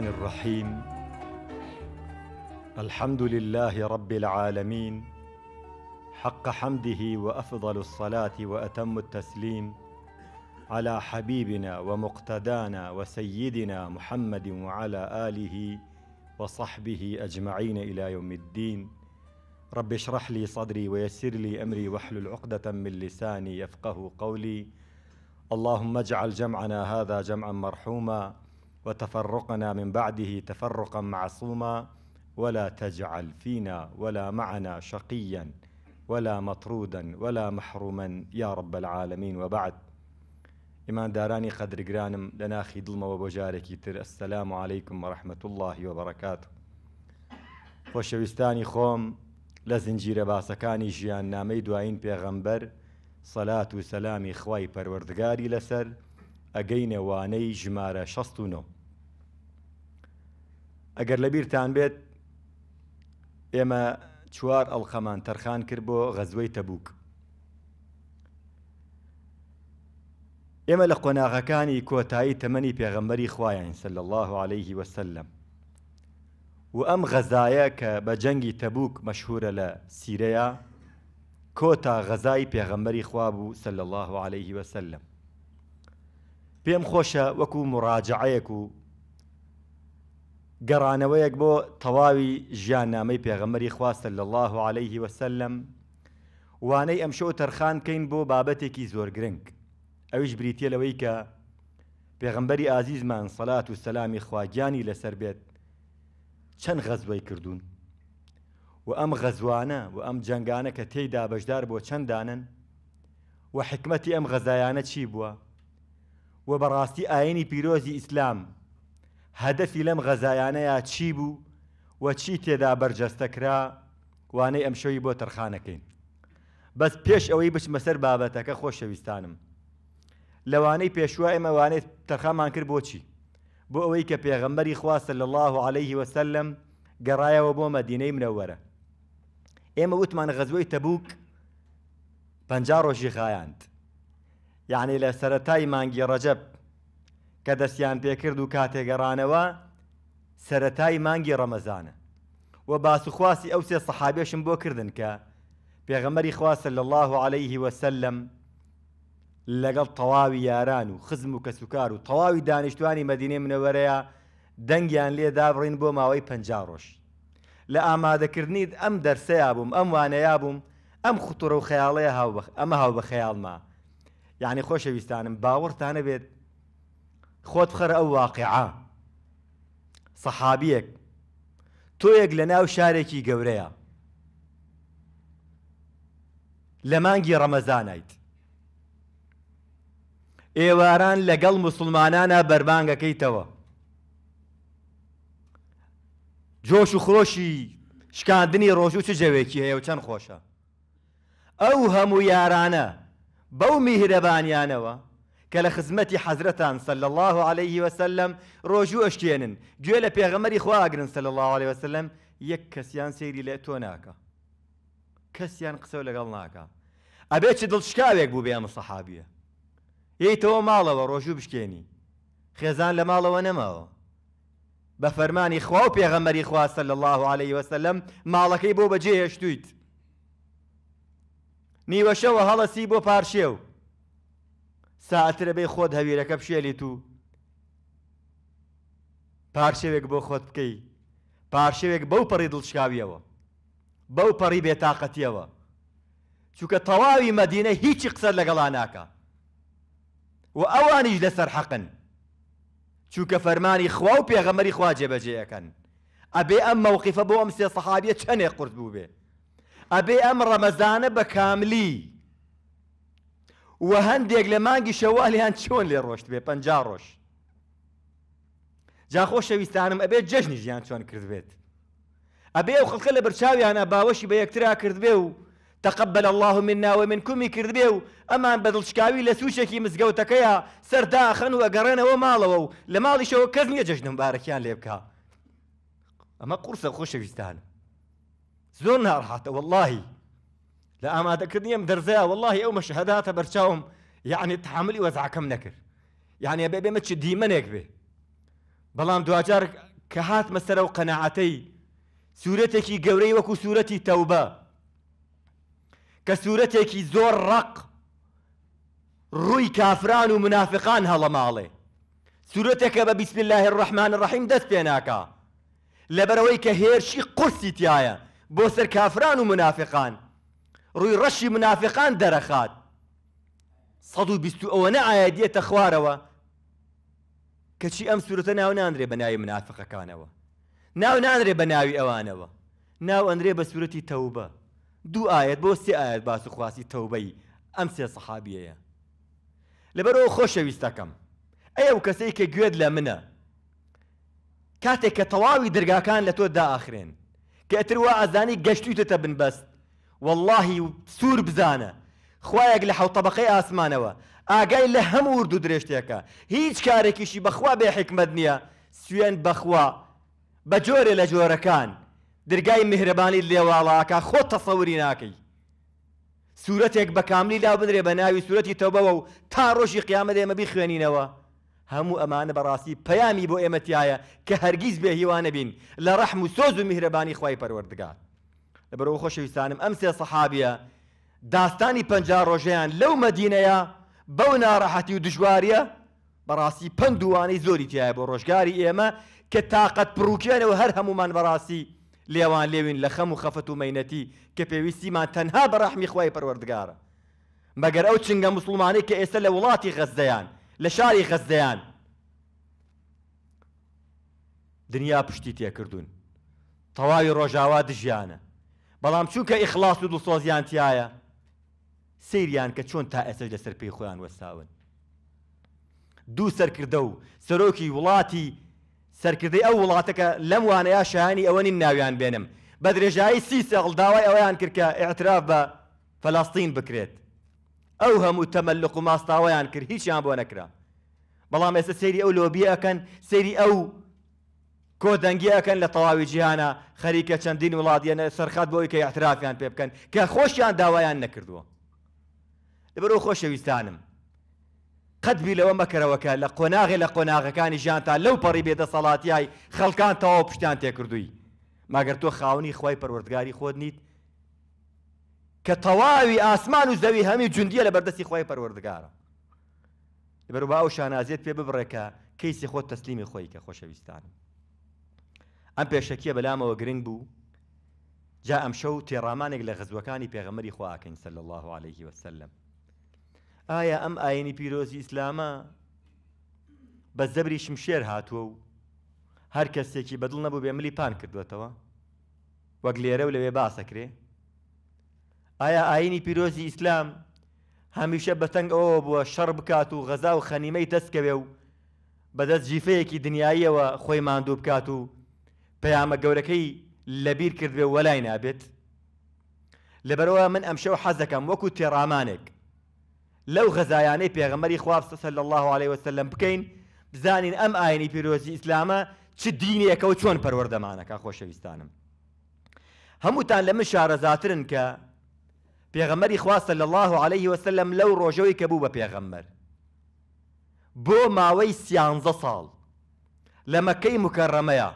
الرحمن الرحيم الحمد لله رب العالمين حق حمده وافضل الصلاه واتم التسليم على حبيبنا ومقتدانا وسيدنا محمد وعلى اله وصحبه اجمعين الى يوم الدين رب اشرح لي صدري ويسر لي امري واحلل عقده من لساني يفقه قولي اللهم اجعل جمعنا هذا جمعا مرحوما وتفرقنا من بعده تفرقا معصوما ولا تجعل فينا ولا معنا شقيا ولا مطرودا ولا محروما يا رب العالمين وبعد إيمان داراني قدر جرانم أخي دلما وبجاركي تر السلام عليكم ورحمة الله وبركاته خوشوستاني خوم لە زنجیرە باسەکانی ژیان نامەی دوایین پێغەمبەر سەلات و سەلامی خوای لسر ئەگەینەوانەی ژمارە 16. ئەگەر لە بیرتان بێت ئێمە چوار ئەڵخەمان تەرخان کرد بۆ غەزوەی تەبووک. ئێمە لە قۆناغەکانی کۆتایی تەمەنی پێغەمبەری خوایان سل الله عليه وسلم و ئەم غەزایە کە بە جەنگی تەبوک مەشهورە لە سیرەیە کۆتا غەزای پێغەمبەری خوا بوو سل الله عليه وسلم پێم خۆشە وەکو مڕاجعەیەک و گەڕانەوەیەک بۆ تەواوی ژیاننامەی پێغەمەری خواستە لە الله و عليهەیهی وسلم وانەی ئەمشەو تەرخانکەین بۆ بابەتێکی زۆر گرنگ ئەویش بریتە لەوەی کە پێغمبەری ئازیزمان سەلات و سەلامی خواگیانی لەسەر بێت چەند غەزوەی کردوون و ئەم غەزوانە و ئەم جنگانە کە تێیدا بەشدار بۆ چەندانن و حکمەتی ئەم غەزایانە چی بووە؟ و بەڕاستی ئاینی پیرۆزی ئیسلام هەدەفی لەم غەزایانەیە چی بوو و چی تێدا بەرجەستەکرا وانەی ئەم شەوی بۆ تەرخانەکەین بەس پێش ئەوەی بچمە سەر بابەتەکە خۆشەویستانم لەوانەی پێشوا ئێمەوانێت تەرخامان کرد بۆچی بۆ ئەوەی کە پێغەمبەری خواستە لە الله عليه وسلم گەڕایەوە بۆ مەدینەی منەوەرە ئێمە وتمان غەزوەی تەبووک پ ڕۆژی خایاند یعنی لە سەتای مانگی ڕەجەب کە دەستیان پێکرد و کاتێگەڕانەوە سەتای مانگی ڕەمەزانە و باسوخواسی ئەو سێ سەحابێشم بۆ کردن کە پێغەمەری خواسە لە الله عليه وسلم لەگەڵ تەواوی یاران و خزم و کەسوکار و تەواوی دانیشتوانی مەدینێ منەوەرەیە دەنگیان لێ دابڕین بۆ ماوەی پ ڕۆژ لە ئامادەکردنیت ئەم دەرسەیە بووم ئەم وانەیە بووم ئەم خوتوڕە و خەیاڵەیە ئەمە هاو بە خەیاڵمە یعنی خۆشەویستانم باوەڕتانە بێت خۆت خەر ئەو واقعا سەحابیەک تۆیەک لە ناو شارێکی گەورەیە لە مانگی ڕەمەزانیت ئێواران لەگەڵ مسلمانانە بەربانگەکەیتەوە جۆش و خۆشی شکاندنی ڕۆژ و چ جەوێکی هەیە و چەند خۆشە ئەو هەموو یارانە بەو میهرەبانیانەوە کە لە خزمەتی حەزرەتان سەل الله عليه وسلم ڕۆژ و ئەشتێنن گوێ لە پێغەمەری خواگرن سەل الله عليه وسلم یەک کەسیان سێری لێ تۆ ناکە کەسیان قسە لەگەڵ ناکە ئەبێت چ دڵشکاوێک بوو بێ ئەمە سەحابیە یەیتەوە ماڵەوە ڕۆژوو بشکێنی خێزان لە ماڵەوە نەماوە بە فەرمانی خوا و پێغەمەری خواستە لە الله عليه وسلم ماڵەکەی بۆ بەجێ هێشتویت نیوەشەوە هەڵەسی بۆ پارشێ و ساترە بێ خۆت هەویرەکە پشێلیت و پارشێوێک بۆ خۆت بکەی پارشێوێک بەو پەڕی دڵشکاویەوە بەو پەڕی بێتاقەتیەوە چونکە تەواوی مەدینە هیچی قسەر لەگەڵا ناکە و ئەوانیش لەسەر حەقن چونکە فەرمانی خوا و پێغەمەری خوا جێبەجێەکەن ئەبێ ئەم مەوقیفە بۆ ئەم سێ سەحابیە چەندێ قورت بوو بێ ئەبێ ئەم ڕەمەزانە بە کاملی وە هەندێک لە مانگی شەوالیان چۆن لێ ڕۆشت بێ پ ڕۆژ جاخۆش شەویستانم ئەبێ جەژنی ژیان چۆن کردبێت ئەبێ ئەو خەڵکە لە بەرچاویانە باوەشی بە یەکترا کردبێ و تقبل الله منا ومن کومی کردبێ و ئەمان بەدڵشکاوی لە سووشێکی مزگەوتەکەیە سەرداخەن و ئەگەڕێنەوە ماڵەوە و لە ماڵیشەوە کەس نییە جەژنم بارەکیان لێ بکە ئەمە قورسە خۆشەویستانم زۆر راحت والله لا ما دەرزەیە واللهی ئەو مەشهداتە بەرچاوم یعنی يعني تحملی وەزعکەم نەکرد يعني یعنی بێ بێمە چ دیمەنێک بێ بەڵام دوجار کە هاتمە سەرە و قەنەعەتەی سوورەتێکی گەورەی وەکو سوورەتی تەوبە کە سوورەتێکی زۆر ڕق ڕووی کافران و منافقان هەڵەماڵێ بسم الله الرحمن الرحيم دەست بيناكا لبرويك هيرشي کە هێرشی بۆ سەر کافران و منافقان ڕووی ڕەشی منافقان دەرەخات ئەوە نەعاە دیێتە خوارەوە کەچی ئەم سوورەتە ناو نانرێ بە ناوی منافقەکانەوە ناو نانرێ بە ناوی ئەوانەوە ناو ئەندرێ بە سوورەتی تەوبە دوو ئاەت بۆ سێ ئاەت باس و خواستی تەوبەی ئەم سێ سەحابیەیە لەبەرەوە خۆشەویستەکەم ئەو کەسەی کە گوێت لە منە کاتێک کە تەواوی دەرگاکان لە تۆ داخرێن کەتر وا ئازانی گەشتویتە بنبەست واللهی سوور بزانە خوایەک لە حوتەبقەی ئاسمانەوە ئاگای لە هەموو وردو درێشتێکە هیچ کارێکیشی بەخوا بێ حکمت نییە سوێن بەخوا بە جۆرێ لە جۆرەکان درگای میهرەبانی لێواڵاکە خۆ تەسەوری ناکەی سوورەتێک بە کاملی لا بدرێ بە ناوی سوورەتی تەوبەوە و تا ڕۆژی قیامە دێمە بیخوێنینەوە هەموو ئەمانە بەڕاستی پەیامی بۆ ئێمەتیایە کە هەرگیز بێ هیوانە بین لە ڕەحم و سۆز و میهرەبانی خی پەروەردگار لەبەرەوە خۆشەویستانم ئەم سێ سەحابە داستانی پەنج ڕۆژەیان لەو مەدینەیە بەو ناڕەحەتی و دژواریە بەڕاستی پندوانەی زۆری تایە بۆ ڕۆژگاری ئێمە کە تااقەت پرروکێنەوە هەر هەمومان بەڕاستی لێوان لێوین لە خەم و خەفەت و مەینەتی کە پێویستیمان تەنها بەڕەحمی خی پەروەردگارە مەگەر ئەو چنگە مسلمانەی کە ئێستا لە وڵاتی غەزدەیان لە شاری غەزدەیان دنیا پشتی تێکردوون تەواوی ڕۆژاوا دژیانە بەڵام چونکە ئیخلاس و دڵسۆزیان تایە سریان کە چۆن تا ئێسش لەسەر پێی خۆیان وەستاون دوو سەرکردە و سەرۆکی وڵاتی سەرکردی ئەو وڵاتەکە لەم وانەیە شایانی ئەوەنی ناویان بێنم بە درێژایی سی سەڵ داوای ئەویان کردکە ئاعتراف بە فەلاستین بکرێت ئەو هەموو تەمەلق و ماستاوەیان کرد هیچیان بۆ نەکرا بەڵام ئێستا سەیری ئەو لۆبی ئەەکەن سەیری ئەو کۆدەنگی ئەەکەن لە تەواوی جیهانە خەریکە چەندین وڵاتیانە سەرخات بۆی کە یاحترافیان پێ بکەن کە خۆشیان داوایان نەکردووە لەبەرەوە خۆشەویستانم قەتبی لەوە مەکەرەوەکە لە قۆناغی لە قۆناغەکانی ژانتا لەو پەڕی بێدە سەڵاتیای خەڵکان تەواو پشتیان تێکردووی ماگەر تۆ خاونی خی پەروەردگاری خۆت نیت کە تەواوی ئاسمان و زەوی هەمی جوندیە لە بەردەستی خۆی پەروەردگارە لەبەر با و شانازێت پێ ببڕێکە کەیسی خۆت تەسلیمی خۆی کە خۆشەویستانم ئەم پێشەکیە بەلامەوە گرنگ بوو جا ئەم شەو تێڕامانێک لە غزوەکانی پێغەمەری خواکەین سەل الله عليه وسلم ئایا ئەم ئاینی پیرۆزی ئیسلامە بە زەبری شمشێر هاتووە و هەر کەسێکی بەدڵ نەبوو بێ ملی پان کردوێتەوە وەک لێرە و لەوێ باسەکرێ ئایا ئاینی پیرۆزی ئیسلام هەمیشە بەتەنگ ئەوە بووە شەڕ بکات و غەزا و خەنیمەی دەستکەوێ و بەدەست جیفەیەکی دنیاییەوە خۆی ماندوو بکات و پەیامە گەورەکەی لەبیر کردوێ وەلای نابێت لەبەرەوە من ئەمشەو حەزەکەم وەکو تێڕامانێک لەو غەزایانەی پێغەمەری خواستەسە لە الله عليه وسلم بکەین بزانین ئەم ئاینی پیرۆزی ئیسلامە چ دینیەکە و چۆن پەروەەردەمانەکە خۆشەویستانم هەمووتان لە من شارەزاترن کە پێغەمەری خواستە لە الله عليه وسلم لەو ڕۆژەوەی کە بوو بە پێغەمەر بۆ ماوەی سیانزە ساڵ لە مەکەی مکەڕەمەیە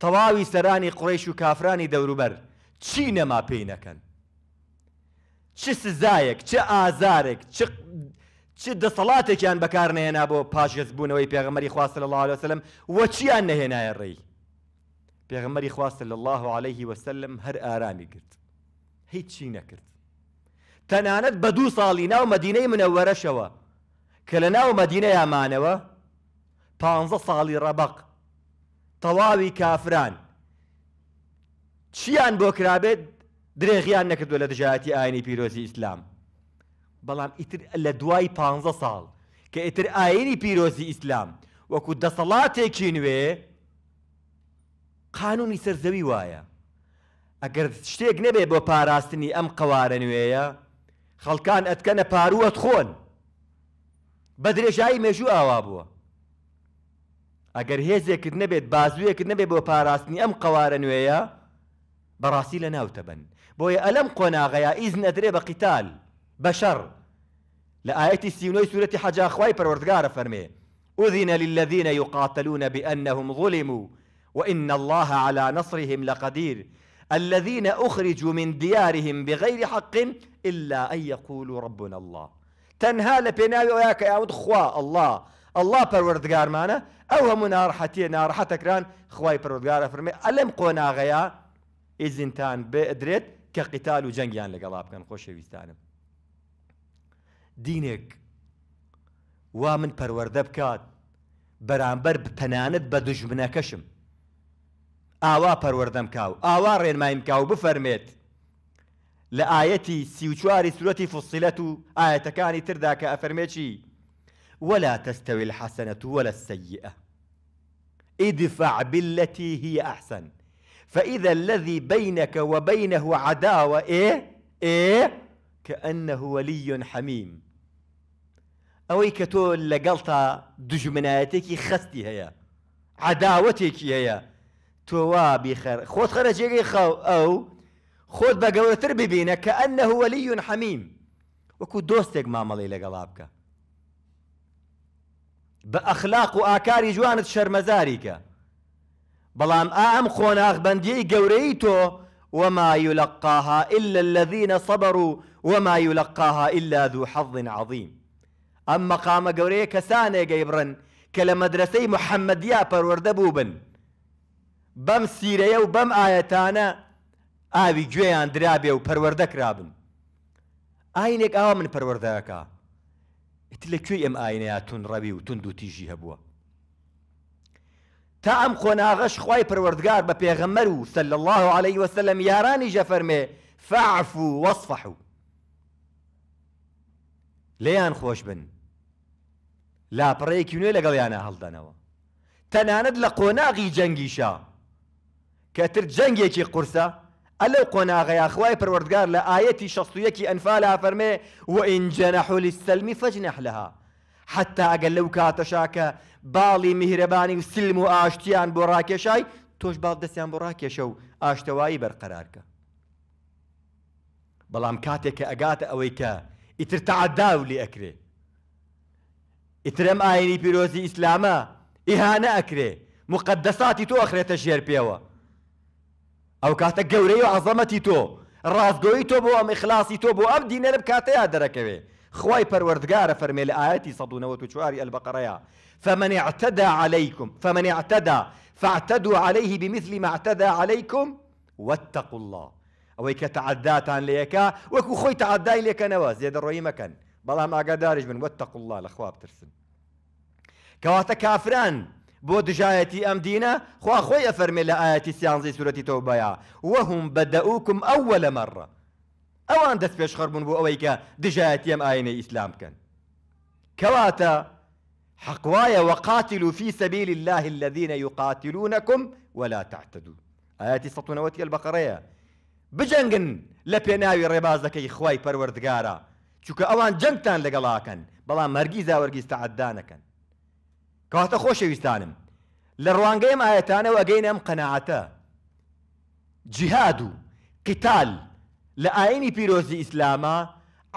تەواوی سەرانی قڕێش و کافرانی دەوروبەر چی نەما پێی نەکەن چ سزایەک چه ئازارێک چ دەسەڵاتێکیان بەکارنێنا بۆ پاشێزبوونەوەی پێغمەری خواستە لە الله وسلم وە چیان نەهێنایە ڕێی پێغمەری خواستە لە الله عليه وسلم هەر ئارامی گرت هیچی نەکرد تەنانەت بە دوو ساڵی ناو مەدینەی منەوەرەشەوە کە لە ناو مەدینە یامانەوە پ ساڵی ڕەبق تەواوی کافران چیان بۆ کرابێت درێغیان نەکردووە لە دژایەتی ئاینی پیرۆزی ئیسلام بەڵام ئیتر لە دوای پ ساڵ کە ئیتر ئاینی پیرۆزی ئیسلام وەکو دەسەڵاتێکی نوێ قانونی سەرزەوی وایە ئەگەر شتێک نەبێ بۆ پاراستنی ئەم قوارە نوێیە خەڵکان ئەتکەنە پارووەت خۆن بە درێژایی مێژوو ئاوا بووە ئەگەر هێزێکت نەبێت بازوویەکرد نەبێت بۆ پاراستنی ئەم قوارە نوێیە بەڕاستی لە ناوتە بن بۆیە ئەلەم قۆناغەیە ئیز نەدرێ بە قیتال بەشەڕ لە ئاەتی سیونەی سوورەتی حەجاخوای پەروەردگارە فەرمێ أذن للذين يقاتلون بأنهم ظلموا وإن الله على نصرهم لقدير الذين أخرجوا من ديارهم بغير حق إلا أن يقولوا ربنا الله تەنها لە وياك يا خوا الله الله پەروەردگارمانە نار حتي ناڕحەتیە ناڕحەتەکران خواي پەروەردگارە فرمي ألم قونا غيا إذن تان بأدريت كقتال جەنگیان لقلاب كان خۆشەویستانم دینێک دينك ومن برورد بكات برامبر بتنانت بدجمنا كشم ئاوا پەروەردەم کاو ئاوا مایم کاو بفرمید لە ئاەتی سیوچواری سورەتی فوسیلەت و ئاەتەکانی تردا کە ئەفەرمێکی ولا تستوي الحسنة ولا السيئة ادفع بالتي هي أحسن فإذا الذي بينك وبينه عداوة إيه إيه كأنه ولي حميم ئەوەی کە تۆ دجمناتك خستي هيا عداوتك هيا تو وا بخير خود خرج يجي خو او خود بقول تربي بينا كانه ولي حميم وكو دوستك ما مالي لەگەڵا بکە بە ئەخلاق و ئاکاری جوانت شەرمەزاری کە بەڵام ئام خۆناغبندیەی گەورەی وما يلقاها إلا الذين صبروا وما يلقاها إلا ذو حظ عظيم أما قام قوريه سانه قيبرن كلا مدرسي محمد يا بروردبوبن بەم سیرەیە و بەم ئاەتانە ئاوی گوێیان درابێ و پەروەردەکرابن ئاینێک ئاوا من پەروەردەکە ئیت لەکوێ ئەم ئاینەیە تون ڕەوی و تونند و تیژی هەبووە تا ئەم خۆناغەش خی پروەردگار بە پێغەمەر و سل الله عليه وسلم یارانی ژەفەرمێ فعف و وەصفح و لێیان خۆش بن لاپڕەیەکی نوێ لەگەڵیانە هەڵدەنەوە تەنانەت لە قۆناغی جەنگیشە کەتر جەنگێکی قورسە ئەلە قۆناغەیە خوای پروەردگار لە ئاەتی شەستویەکی ئەنفالا فەرمێ وئینجەنە حولی سلمی فەجنەحلها حتا ئەگەر لەو کاتەشاکە باڵی میهرەبانی و سلم و ئاشتیان بۆ ڕاکێشای تۆش باڵ دەستیان بۆ ڕاکێشە و ئاشتەوایی بەرقەرارکە بەڵام کاتێک کە ئەگاتە ئەوەی کە ئیتر تععدا و لێ ئەکرێ ئیترەم ئاینی پیرۆزی ئیسلامە ئیهانە ئەکرێ مقدساتی تۆ ئەخرێتە ژێر پێوە ئەو کاتە گەورەی و عزەمەتی تۆ ڕازگۆی تۆ بۆ ئەم ئخلاصی تۆ بۆ ئەم دینە لەم کاتەیە دەرەکەوێ خوای پەروەردگارە فەرمێ لە ئاەتی 1940 البقرية فمن اعتدى عليكم فمن اعتدى فاعتدوا عليه بمثل ما اعتدى عليكم واتقوا الله ئەوەی ليكا وكو خوي وەکو خۆی نواز لێکەنەوە زێدە مكان مەکەن ما قدارج من واتقوا الله خواب ترسن كواتا كافران بۆ دژایەتی ام دینە خو خۆی ئەفەرمێ لە ئاەتی سورة سوورەتی وهم وەهم اول مرة لە مەڕە ئەوان دەست پێش خەربوون بۆ ئەوەی کە دژایەتی ئەم ئاینە ئیسلام بکەن وقاتلوا في سبيل الله الذين يقاتلونكم ولا تعتدوا آياتي سطونا وتي البقرية بجنگن لپیناوی ڕێبازەکەی خوای پەروەردگارە چونکە اوان جەنگتان لقلاكن بلا هەرگیزا وەرگیز تعدانكن کەواتە خۆشەویستانم لە ڕوانگەیم ئاەتانەوە ئەگەینە ئەم قەنەعاتە جیهاد و قتال لە ئاینی پیرۆزی ئیسلامە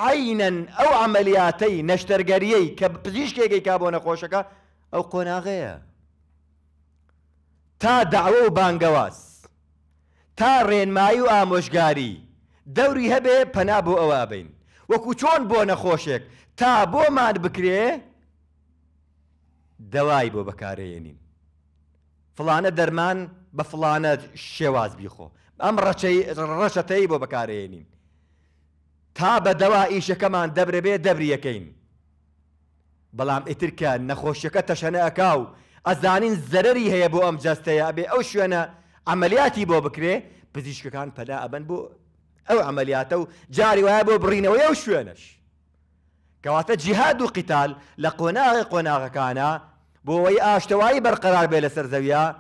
عینەن ئەو ئەعملیاتەی نەشتەرگەریەی کە پزیشکێکی کا بۆ نەخۆشەکە ئەو قۆناغەیە تا داوە و بانگەواز تا ڕێنمایی و ئامۆژگاری دەوری هەبێ پەنا بۆ ئەوە بین وەکو چۆن بۆ نەخۆشێک تا بۆمان بکرێ دەوای بۆ بەکارێنین فلانە دەرمان بە فلانە شێواز بیخۆ ئەم ڕەشەتەی بۆ بەکارێنین تا بە دەوا ئیشەکەمان دەبرەبێ دەبریەکەین بەڵام ئیترکە نەخۆشیەکە تەشەنەکا و ئەزانین زەرری هەیە بۆ ئەم جەستەیە بێ ئەو شوێنە ئەمەلیاتی بۆ بکرێ پزیشکەکان پەدا ئەبەن بۆ ئەو ئەمەلیاتە و جاری وایە بۆ بڕینەوەی ئەو شوێنش كواتا جهاد وقتال قیتال لە قۆناغی بوي بۆ ئەوەی ئاشتەوایی بەرقەرار بێ او زەویا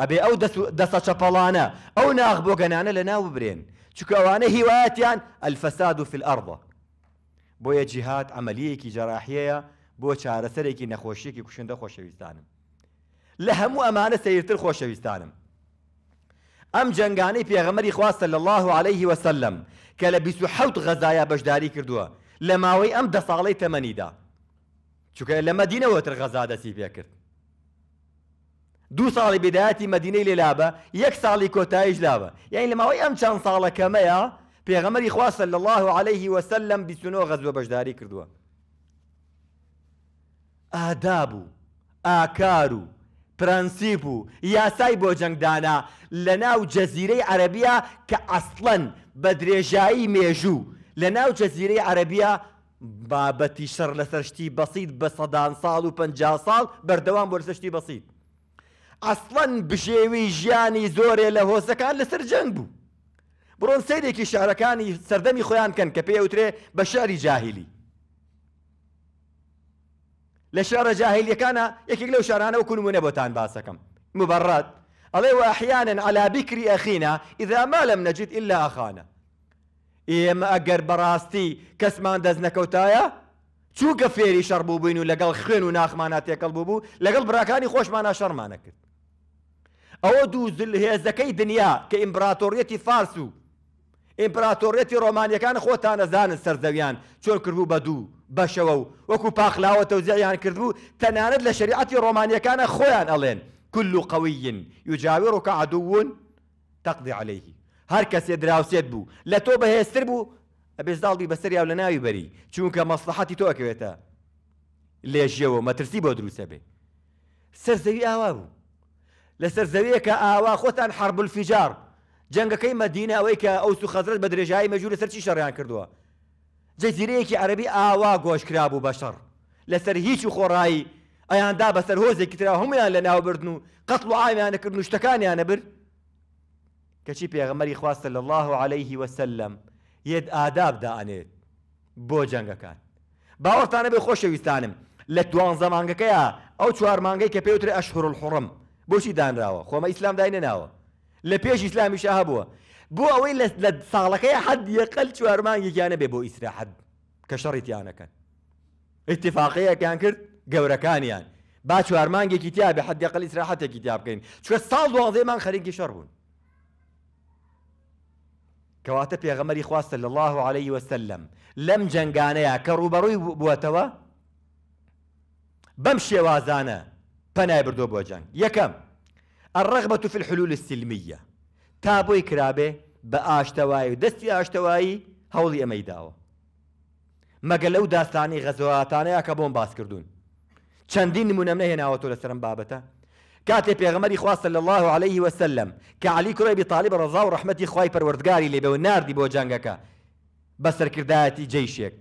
ئەبێ ئەو دەسە چەپەڵانە ئەو ناغ بۆگەنانە لە ناو ببرێن چکە ئەوانە هیوایەتیان ئەلفەساد و فیلأرضە بۆیە جیهات ئەمەلیەکی جەراحەیە بۆ چارەسەرێکی نەخۆشیەکی کوشندە خۆشەویستانم لهمو امانه ئەمانە سیرتر خۆشەویستانم ام جنگانەی پێغەمەری خواستە صلى الله عليه وسلم کە حوت غزايا غەزایە بەشداری کردووە لە ماوەی ئەم دە ساڵی تەمەنیدا چونکە لە مەدینەوەتر غەزا دەسی پێکرد دوو ساڵی بدایەتی مەدینەی لێلابە یەک ساڵی کۆتاییش لابە یعنی لە ماوەی ئەم چەند ساڵەکەمەیە پێغەمەری خواستە لە الله عليه وسلم بیستنەوە غەزوە بەشداری کردووە ئاداب و ئاکار و پرەنسیب و یاسای بۆ جەنگدانا لە ناو جەزیرەی عەربیە کە ئەسڵەن بە درێژایی مێژوو لە ناو جەزیرەی عەربیا بابەتی شەڕ لە سەرشتی بەسییت بە سەدان ساڵ و پ ساڵ بەردەوام بۆ سەشتی بەسییت. ئەسڵەن بژێوی ژیانی زۆرێ لە هۆزەکان لەسەر جەنگ بوو. بڕۆن سیرێکی شارەکانی سەردەمی خۆیان کەن کە پێوترێ بە شاری جاهلی. لە شارە جاهلیەکانە یەکێک لەو شارانەوە کوونمونە بۆتان باسەکەم. مبڕات، ئەڵێ وەحیانن علا بیکری ئەخینە ئیدا ما لەم نەجد إلا ئاخانە. ئێمە ئەگەر بەڕاستی کەسمان دەست نەکەوتایە؟ چووکە فێری شەڕ بوو بووین و لەگەڵ خوێن و ناخمانە تێکەڵ بوو بوو لەگەڵ براکانی خۆشمانە شەرمانە کرد. ئەوە دوو هێزەکەی دنیا کە ئیمپراتۆریەتی فارس و ئیمپراتۆریەتی ڕۆمانیەکان خۆتان نەزانن سەردەویان چۆن کردبوو بە دوو بەشەوە و وەکو پاخلاوە تەوزیعیان کردبوو تەنانەت لە شریعەتی ڕۆمانیەکانە خۆیان ئەڵێن كل قوي يجاورك عدو تقضي عليه هەر کەسێ دراوسێت بوو لە تۆ بەهێستر بوو ئەبێزداڵی بەسەر یاو لە ناوی بەری چونکە مەسلحەتی تۆ ئەکەوێتە لێژیەوە مەترسی بۆ دروسە بێ سەر زەوی ئاوا بوو لەسەر زەویە کە ئاوا خۆتان حربل فیجار جەنگەکەی مەدینە ئەوەی کە ئەو سو خەزرت بە درێژایی مەجوور لەسەر چی شەڕیان کردووە جەزیرەیەکی عەربی ئاوا گۆشکرا بوو بە شەڕ لەسەر هیچ و خۆڕایی ئەیاندا بەسەر هۆزێکی ترا هەمویان لە ناوبردن و قەتڵ و ئاویانەکردن و شتەکانیانە برد کەچی پێغەمەری خواستە لە الله عليهەیهی وسلم یەت ئادابدانێت بۆ جەنگەکان باوەستانە بێ خۆشەویستانم لە توان زەمانگەکەیە ئەو چوار مانگەی کە پێوترێ ئەشهر الحڕم بۆچی دانراوە خۆمە ئیسلام داینەناوە لە پێش ئیسلامیش هەبووە بۆ ئەوەی لە ساڵەکەی حد یەقل چوارمانگیانە بێ بۆ ئیسراحەد کە شەڕیتیانەکەن اتفاقەیەکیان کرد گەورەکانیان با چوارمانگێکی تیا بە حد یەقل ئیسراحەتێکی تیا بکەین چوە ساڵ دوازێمان خەرێکی شەڕ بوون کەواتە پێغەمەری خواستە لە الله عليه وسلم لەم جنگانەیە کە ڕوبەڕووی بووەتەوە بەم شێوازانە پەنای بردو بۆ جەنگ یەکەم الرغبة في الحلول السلمية تا بۆی کرابێ بە ئاشتەوایی و دەستی ئاشتەوایی هەوڵی ئەمەی داوە مەگە لەو داستانی غەزواتانەیە کە بۆم باس کردوون چەندین نمونەم نەهێناوە تۆ لەسەرم بابەتە كاتێ پێغمەری خواص صلى الله عليه وسلم كعلي علی کوڕی بتاالی بە ڕزا و ڕحمەتی بو پەروەردگاری لێ بە و نردی بۆ جەنگەکە بە سەرکردایەتی جیشێک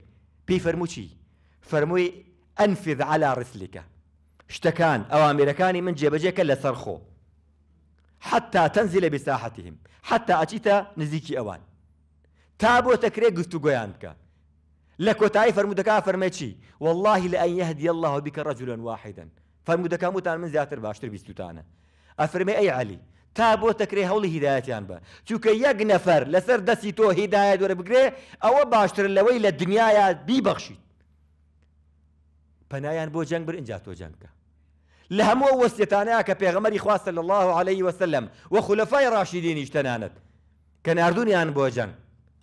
پێی فەرموچی فەرمووی ئەنفذ على ڕسلیکە شتەکان ئەوامرەکانی من جێبەجێکە لە صرخو حتى تنزل بساحتهم حتى أجيتا نزيكي أوان تابو تكري تەکرێ گوست لكو تاي بکە لە والله لأن يهدي الله بك رجلا واحدا فەرمودەکان وتان من زیاتر باشتر بیستوتانە ئەفرمێ ئەی علی تا بۆ تەکرێ هەوڵی هیداەتیان بە چووکە یەک نەفەر لەسەر دەستی تۆ هیداە دوێرە بگرێ ئەوە باشتر لەوەی لە دنیاە بیبەخشیت پەنایان بۆ جەنگ بر اینجا تۆ جەنگکە لە هەموو وەستێتانەیە کە پێغەمەری خواستە لە الله عليه وسلم و خولەفای ڕاشیدینیش تەنانەت کە نردونیان بۆ جەنگ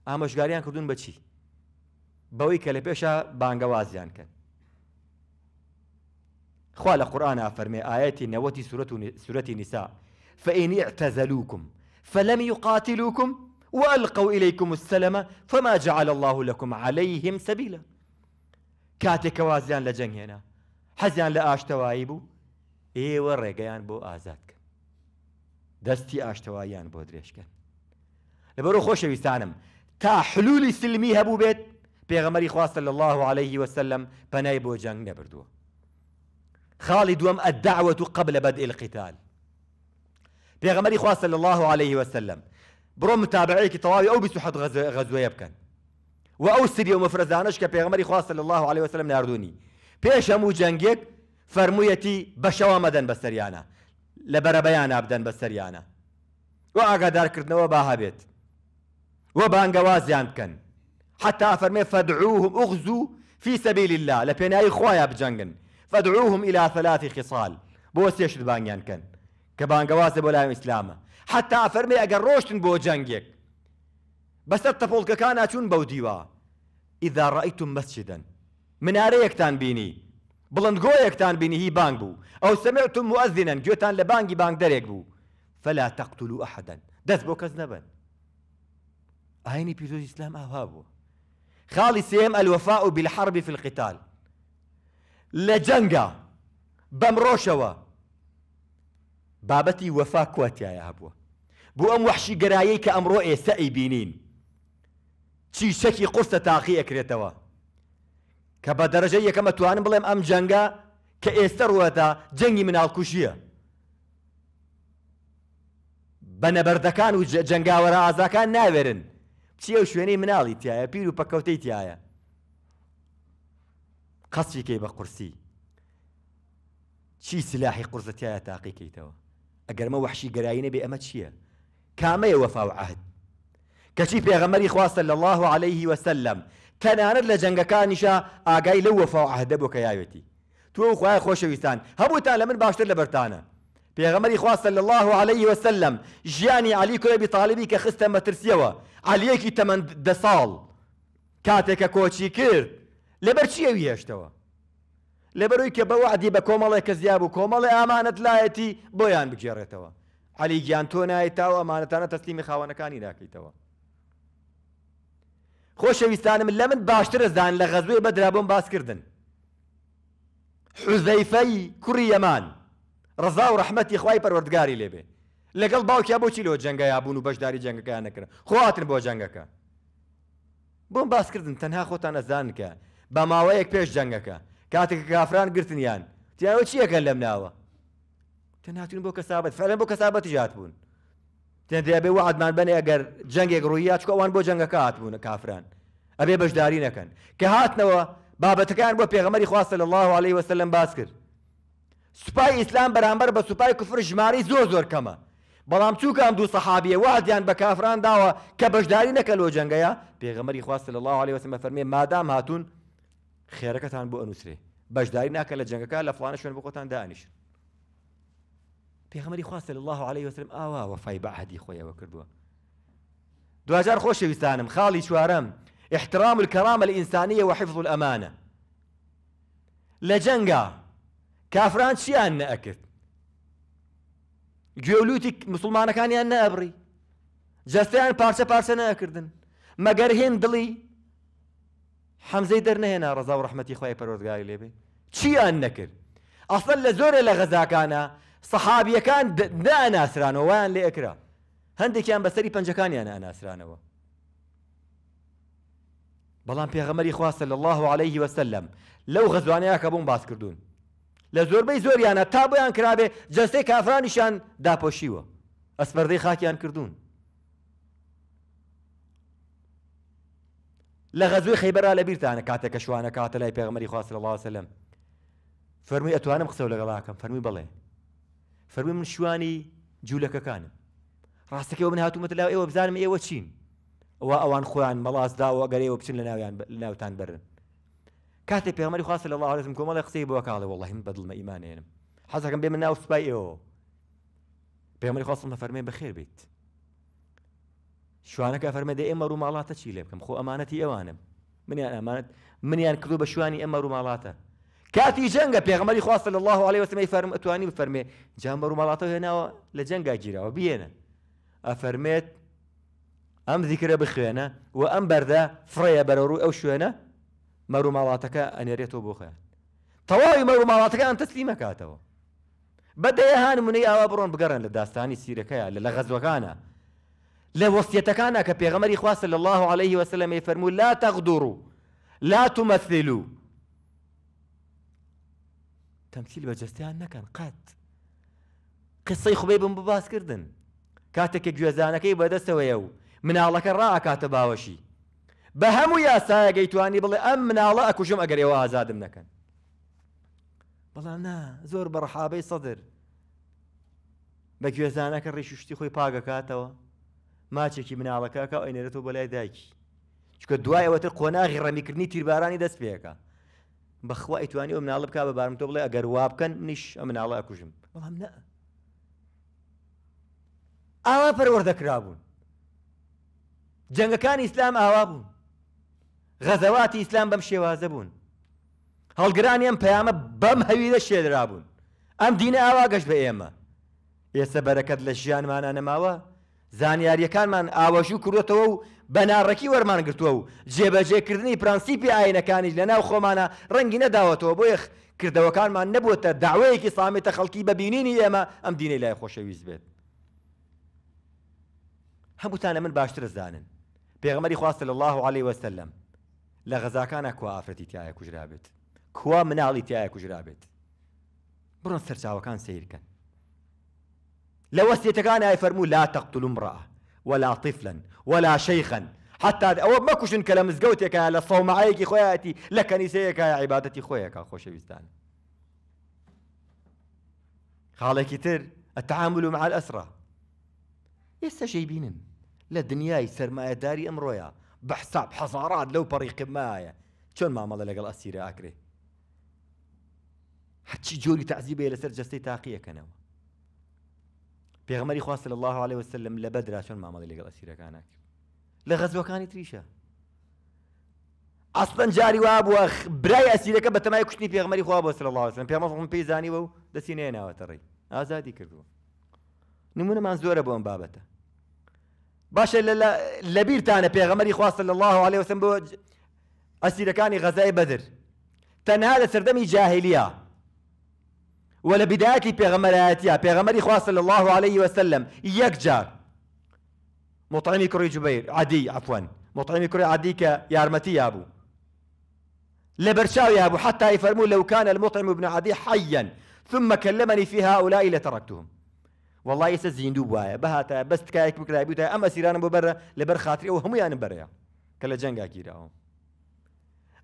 ئامۆژگاریان کردوون بەچی بەوەی کە لە پێشە بانگەوازیان کرد خوا أفرمي قورآنا نوتي سورة, سورة سورة نساء فإن اعتزلوكم فلم يقاتلوكم وألقوا إليكم السلم فما جعل الله لكم عليهم سبيلا كاتك وازيان هنا حزيان لآشتوائي بو إيه ورقيان بو بۆ دستي دەستی بو بۆ لبرو خوش ويسانم تا حلول سلمي هبو بيت بيغمري خواه صلى الله عليه وسلم بنايبو جنه جەنگ خالد وم الدعوة قبل بدء القتال بيغمري خواه صلى الله عليه وسلم بروم متابعەیەکی طوابي أو بسحط غزوة غەزوەیە بکەن و ئەو سری و مەفرەزانش کە الله عليه وسلم نردونی پێش هەموو جەنگێک فرميتي بەشەوە بسريانا بەسەریانە لە بەرەبەیان بسريانا بەسەریانە و ئاگادارکردنەوە باها بێت و بانگەوازیان بکەن حتى أفرمي فەدعوهم أغزو في سبيل الله لبيني أي خۆیان بجەنگن فادعوهم إلى ثلاث خصال بۆ سێش بانگیان کەن کە بانگەوازە بۆ حتى افرمي حتا بو ئەگەر بس بۆ كان بەسەر تەپۆڵکەکان ناچوون بەو دیوە ئیدا ڕائیتم مەسجدن منارەیەکتان بینی بڵندگۆیەکتان بینی هی بانگ بوو ئەو سمعتم مؤذنا جوتان لبانجي بانج دريك بو فلا تقتلوا احدا دث بو كذنبا بۆ بيزو اسلام ئاینی پیرۆزی ئیسلام ئاوا بوو في القتال لە جەنگە بەم ڕۆشەوە بابەتی وەفا کوتیایە هەبووە بۆ ئەم وحشی گەرایی کە ئەمڕۆ ئێستا ئەی بینین چی شەکی قورسە تاقی ئەکرێتەوە کە بە دەرەژەی یەکەمە توانم بڵێم ئەم جەنگە کە ئێستا ڕوەتا جەنگی مناڵکوشیە بە نەبەردەکان و جەنگاوەرە ئازاکان ناوێرن چی ئەو شوێنەی مناڵی تایە پیر و پەکەوتەی تایە قصي كي بقرسي شي سلاحي قرزتي يا تاقي كي توا اقر ما وحشي قرايني بأمة شيا كامي وفاء عهد كشي في غمري خوا صلى الله عليه وسلم كان انا لجنك كانشا اجاي لو وفاء عهد ابوك يا يوتي تو خويا خوش ويسان هبو تا لمن باشتر لبرتانا في غمري خوا صلى الله عليه وسلم جاني عليك ابي طالبي كخستا ما ترسيوا عليك تمن دسال كاتك كوتشي كرت لەبەر چیەوی هێشتەوە لەبەروی کە بەوعدی بە کۆمەڵێک کەس دیابوو کۆمەڵی ئامانەت لایەتی بۆیان بگێڕێتەوە علی گیان تۆ نایە تاو ئەمانەتانە تەسلیمی خاوەنەکانی داکەیتەوە خۆشەویستانم لە من باشترە زان لە غەزوێ بەدرابووم باسکردن حوزەیفەی کوڕی یەمان ڕزا و ڕحمەتی خی پەروەردگاری لێبێ لەگەڵ باوکیا بۆچی لەوە جەنگە یابوون و بەشداری جەنگەکە نەکردن خواتن بۆ جەنگەکە بۆم باسکردن تەنها خۆتان ئەزانکە بە ماوەیەک پێش جەنگەکە کاتێک کافران گرتنیان تیاوە چیەکەن لەم ناوە تەناتون بۆ کەسابەت فەرەن بۆ کەسابەت جات بوون تێنێ بێ وعدمان بنێ ئەگەر جەنگێک ڕوویە چکەوان بۆ جەنگەکە هاتبوون کافران ئەبێ بەشداری نەکەن کە هاتنەوە بابەتەکان بۆ پێغەمەری خواستە لە الله عليه وسلم باس کرد سوپای ئیسلام بەرامبەر بە سوپای کوفر ژماری زۆر زۆر کەمە بەڵام چووکم دوو سەحابیە وادیان بە کافران داوە کە بەشداری نەکە لۆ جەنگەیە پێغەمەری خواستە لە الله عليه وسلم فەرمێ مادام هاتون خێرەکەتان بۆ ئەنووسێ بەشداری ناکە لە جنگەکە لە فلانە شوێن بۆ خۆتان دانیشن پێغەمەری خواستە الله عليه وسلم ئاوا وەفای بەعهدی خۆیەوە کردووە دوجار خۆشەویستانم خاڵی شوارم احترام الكرامة الإنسانية وحفظ الأمانة لجنگا كافران چیان نەکرد گوێلوتی مسلمانەکانیان أبري جەستیان پارچە بارسة نەکردن مەگەر هێن هندلي حەمزەی دەرنەهێنا ڕزا و ڕحمەتی خۆی پەرۆزگاری لێبێ چیان نەکرد ئەسەر لە زۆرە لە غەزاکانە سەحابیەکان ناناسرانەوە ویان لێ ئەکرا هەندێکیان بەسەری پەنجەکانیان ئاناسرانەوە بەڵام پێغەمەری خواستە لە الله عليه وسلم لەو غەزوانەیە کە بوون باس کردوون لە زۆربەی زۆریانە تا بۆیان کرابێ جەستەی کافرانیشان داپۆشیوە ئەسپەردەی خاکیان کردوون لە غەزوی خەیبەرا لە بیرتانە کاتێک کە شوانە کاتە لای پێغمەری خواست لە اللهسلم فەرمی ئەتوانم قسە لەگەڵاکەم فەرمی بڵێ فەرمی من شوانی جوولەکەکانم ڕاستەکەەوە من هاتوومەتە لا ئێوە بزانم ئێوە چین ئەوە ئەوان خۆیان مەڵاستداوە گەرەوە بچن لە ناویان ناوتان برن کاتێک پێغمەری خواست لە اللهزم کۆمەڵی قسەی بۆ کاڵێ وڵی من بەدڵمە ئیمانێنم حەزەکەم بێ من ناو سوپای ئێوە پێغمەری خواستم فەرمێ بەخێر بیت شوانەکە فەرمەدە ئێمە ڕووماڵاتە چی لێ بکەم خۆ ئەمانەتی ئەوانم منیان ئەمانەت منیان کردو بە شوانی ئەمە ڕووماڵاتە کاتی جەنگە پێغمەری خواست لە الله عليه وسمی فەرم ئەتوانی بفەرمێ جام بە ڕووماڵاتە هێناوە لە جەنگا گیرەوە بێنە ئەفەرمێت ئەم ذیکرە بخوێنە و ئەم بەردا فڕەیە بەرەڕوو ئەو شوێنە مەڕووماڵاتەکە ئەنێرێتەوە بۆ خۆیان تەواوی مەڕووماڵاتەکان تەسلی مەکاتەوە بەدەیە هاان منەی ئاوا بڕۆن بگەڕن لە داستانی سیرەکەیە لە غەزوەکانە لوصيتكانا كبي غمر إخوة صلى الله عليه وسلم يفرمو لا تەغدوڕ لا تمثلوا تەمثیل بە جستیان نەکەن قەت قسەی خوبەی بم بباس کردن کاتێکە گوێزانەکەی بەدەستەوەیە و مناڵەکە ڕائکاتە باوەشی بە هەموو یاسایەگەی توانی بڵێ ئەم مناڵە ئەکوژم ئەگەرێەوە ئازادم نەکەن بەڵام نا زۆر بەڕحابەی سەدر بە گوێزانەکە خوي باقا كاتوا ماچێکی مناڵەکە کە ئەینێرێتەوە بەلای دایکی چکە دوایەوەتر قۆناغی ڕەمیکردنی تیربارانی دەست پێەکە بەخوا ئەتوانی ئەو مناڵ بکە بە بارم تۆ بڵێ ئەگەر وا بکەن نیش ئە مناڵە ئەکوژم بەڵام نە ئاوا پەروەردەکرابوون جەنگەکانی ئیسلام ئاوا بوون غەزەواتی ئیسلام بەم شێوازە بوون هەڵگرانی ئەم پەیامە بەم هەویدە شێدرا بوون ئەم دینە ئاوا گەشت بە ئێمە ئێستا بەرەکەت لە ژیانمانە نەماوە زانیاریەکانمان ئاوەژوو کردوێتەوە و بەناڕەکی وەرمان گرتووە و جێبەجێکردنی پرەنسیپی ئاینەکانیش لەناو خۆمانە ڕەنگی نەداوەتەوە بۆ یخ کردەوەکانمان نەبووتە داوەیەکی سامێتە خەڵکی بەبینینی ئێمە ئەم دینەی لای خۆشەویست بێت. هەمووتانە من باشتر زانن پێغمەری خواستە لە الله عليه وسلم لە غەزاکانە کو ئافرەتی تایە کوژرا بێت کوا مناڵی تایە کوژرا بێت بڕۆن سەرچاوەکان سیرکەن لە وەستێتەکان اي فرمو لا تقتلوا امرأة ولا طفلا ولا شيخا حتى او ئەوە مەکوشن کە لە مزگەوتێکە لە سەومعەیەکی خۆیەتی يا عبادتي عیباەتی خۆیەکە بيستان خالي كتير التعامل مع الأسرة ئێستا ما بینن لە دنیای سەرمایەداری حصارات لو حەزارات لەو پەڕی ما چۆن لقى لەگەڵ ئەسیرە حتى جوري جۆری لسر جستي تاقية تاقیەکەنەوە پێغمەری خواست لە الله عليه وسلم لە بەدرا چۆن مامەڵی لەگەڵ ئەسیرەکانە لە غەزوەکانی تریشە اصلا جاری وا بووە برای ئەسیرەکە بە تەمای کوشتنی پێغمەری خوا بۆ سر الله وسلم پێمەڵم پێی زانیوە و دەسینێناوەتە ڕێی ئازادی کردووە نمونەمان زۆرە بۆم بابەتە باشە لە بیرتانە پێغەمەری خواستە لە الله عليه وسلم بۆ ئەسیرەکانی غەزای بەدر بدر لە سەردەمی جاهلیە ولا بدايه بداەتی پێغەمەرایەتە پێغەمەری خوا صلى الله عليه وسلم یەکجار مطعمی کوڕی جوبیر عادی عفوان مطعمی کوڕی عادی کە يا أبو لە يا أبو حتى يفرمون لو كان المطعم ابن عدي حيا ثم كلمني في هؤلاء لتركتهم والله يس زیندوو وایە بەهاتە بەست تکایەک بکرای وتە ئەمە سیرانم بۆ بەرە لەبەر خاتری ئەو هەمویانم يعني برا كلا جەنگا گیرراوە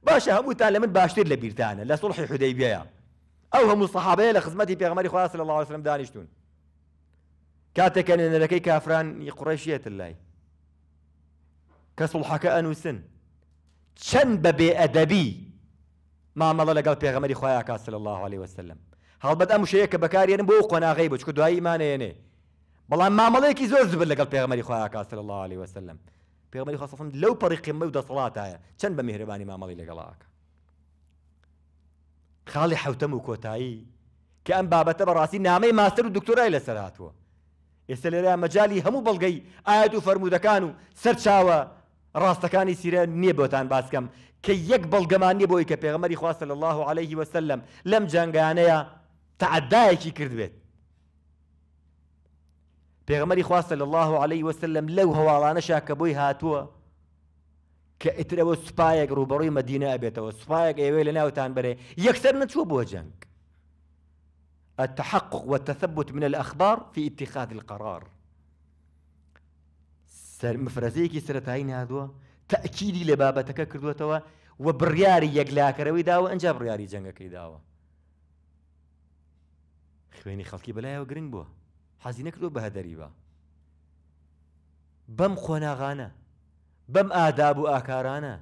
باشا هەمووتان تعلمت باشتر لبيرتانا لصلح لە او هم صحابه لخدمتي بيغمر خلاص صلى الله عليه وسلم دانشتون كاتا كان ان لكي كافران قريشيه الله كسل حكا انو سن شن ببي ادبي ما ما الله قال بيغمر خويا صلى الله عليه وسلم هل بدا مشيك بكار يعني بوق وانا غيب شكو دو ايمان يعني بلا ما مالك يزوز بالله قال بيغمر خويا صلى الله عليه وسلم بيغمر خاصه لو طريق ما يود صلاتها شن بمهرباني ما مالي لقلاك خاڵی حوتەم و کۆتایی کە ئەم بابەتە بەڕاستی نامەی ماستەر و دکتۆرای لەسەر هاتووە ئێستا لێرە مەجای هەموو بەڵگەی ئاەت و فەرمودەکان و سەرچاوە ڕاستەکانی سیرە نییە بۆتان باسکەم کە یەک بەڵگەمان نیە بۆی کە پێغمەری خواستە لە الله عليه وسلم لەم جنگانەیە تعدایەکی کردوێت پێغمەری خواستە لە الله عليه وسلم لەو هەواڵانەشا کە بۆی هاتووە کە ئیترەوە سوپایەک ڕوبڕووی مەدینە ئەبێتەوە سوپایەک إيوه ئێوێ لناو تان بەرێ یەکسەر نەچوو بۆ جەنگ التحقق والتثبت من الأخبار في اتخاذ القرار سر مفرزەیەکی سەتایی نادووە تەکیری لە بابەتەکە کردوێتەوە و بڕیاری یەکلاکەرەوەی داوە ئەنج بڕیاری جەنگەکەی داوە خوێنی خەڵکی بەلایەوە گرنگ بووە حەزی نەکردو بە هەدەری بە بەم خۆناغانە بەم ئاداب و ئاکارانە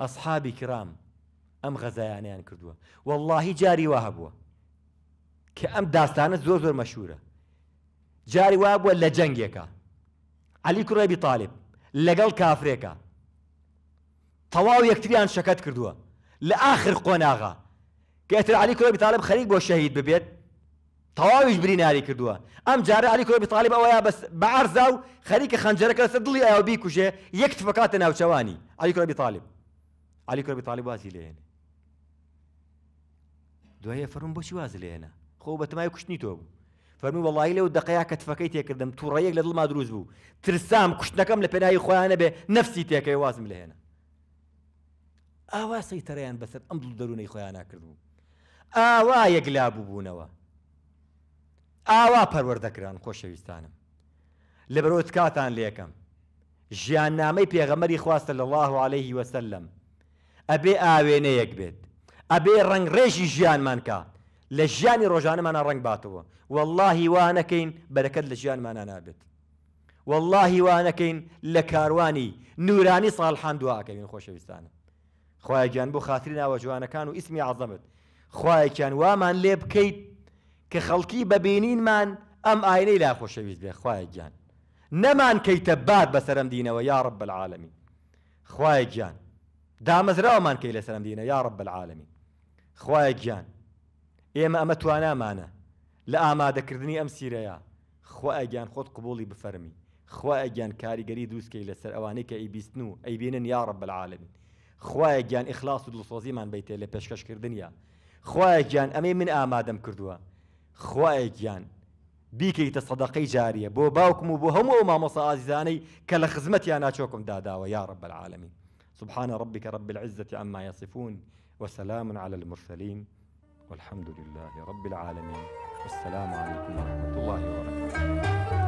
ئەسحابی کرام ئەم غەزایانیان کردووە واللهی جاری وا هەبووە کە ئەم داستانە زۆر زۆر مەشهورە جاری وا بووە لە جەنگێکە علی کوڕێبی تاالب لەگەڵ کافرێکە تەواو یەکتریان شەکەت کردووە لە آخر قۆناغا کەتر علی کوڕێبی تاالب خەریک بۆ شەهید ببێت تەواویش بریناری کردووە ئەم جارە علی کۆبی تاالب ئەوەیە بەس بەعرزا و خەریکە خەنجەرەکە لەسەر دڵی ئەو بیکوژێ یەکت بکاتە ناوچەوانی علی کۆبی تاالب علی کۆبی تاالب وازی لێنێ دوایە فەرم بۆچی واز لێنە خۆ بەتەمای کوشتنی تۆ بوو فەرمی وڵی لەو دقەیە کەتفەکەی تێکردم تووڕەیەک لە دڵما دروست بوو ترسام کوشتنەکەم لە پێناایی خۆیانە بێ نفسی تێکەی وازم لێنە ئاوا سەیتەرەیان بەسەر ئەم دڵ دەرونەی خۆیان ناکردبوو ئاوا یەکلا بوو بوونەوە ئاوا پەروەردەکران خۆشەویستانم لە بەرۆت کاتان لێکم ژیان نامەی پێغەمەری خواستە لە الله عليه وسلم ئەبێ ئاوێنەیەک بێت ئەبێ ڕنگ ڕێژی ژیانمانکە لە ژیانی ڕۆژانەمانە ڕنگ باتەوە واللهی وانەکەین بەرەکەت لە ژیانمانە نابێت واللهی وانەکەین لە کاروانی نورانی ساڵحان دواکەین خۆشەویستانم خخوایگیان بۆ خاتری ناوە جوانەکان و ئیسمی عزمت خخوایکیان وامان لێ بکەیت کە خەڵکی بەبینینمان ئەم ئاینەی لا خۆشەویست بێ خوای گیان نەمان کەیتە باد بەسەرم دینەوە یارب بەعاالمی خوای گیان دامەزراوەمان کەی لەسەرم دینە یارب بەعاالمی خوای گیان ئێمە ئەمە توانامانە لە ئامادەکردنی ئەم سیرەیە خوای گیان خۆت قوبولی بفەرمی خوای گیان کاریگەری دووسکەی لەسەر ئەوانەی کە ئەیبیستن و ئەیبێنن یارب بەعاالمی خوای گیان ئیخلاص و دڵسۆزیمان بیتێ لە پێشکەشکردنیە خوای گیان ئەمەی من ئامادەم کردووە خوایەکیان بیکەیتە سەدەقەی جاریە بۆ باوکم و بۆ هەموو ئەو مامۆسا ئازیزانەی کە لە خزمەتیان ناچۆکم داداوە یا رب العالمین سبحان ربك رب العزة عما يصفون وسلام على المرسلين والحمد لله رب العالمين والسلام عليكم ورحمة الله وبركاته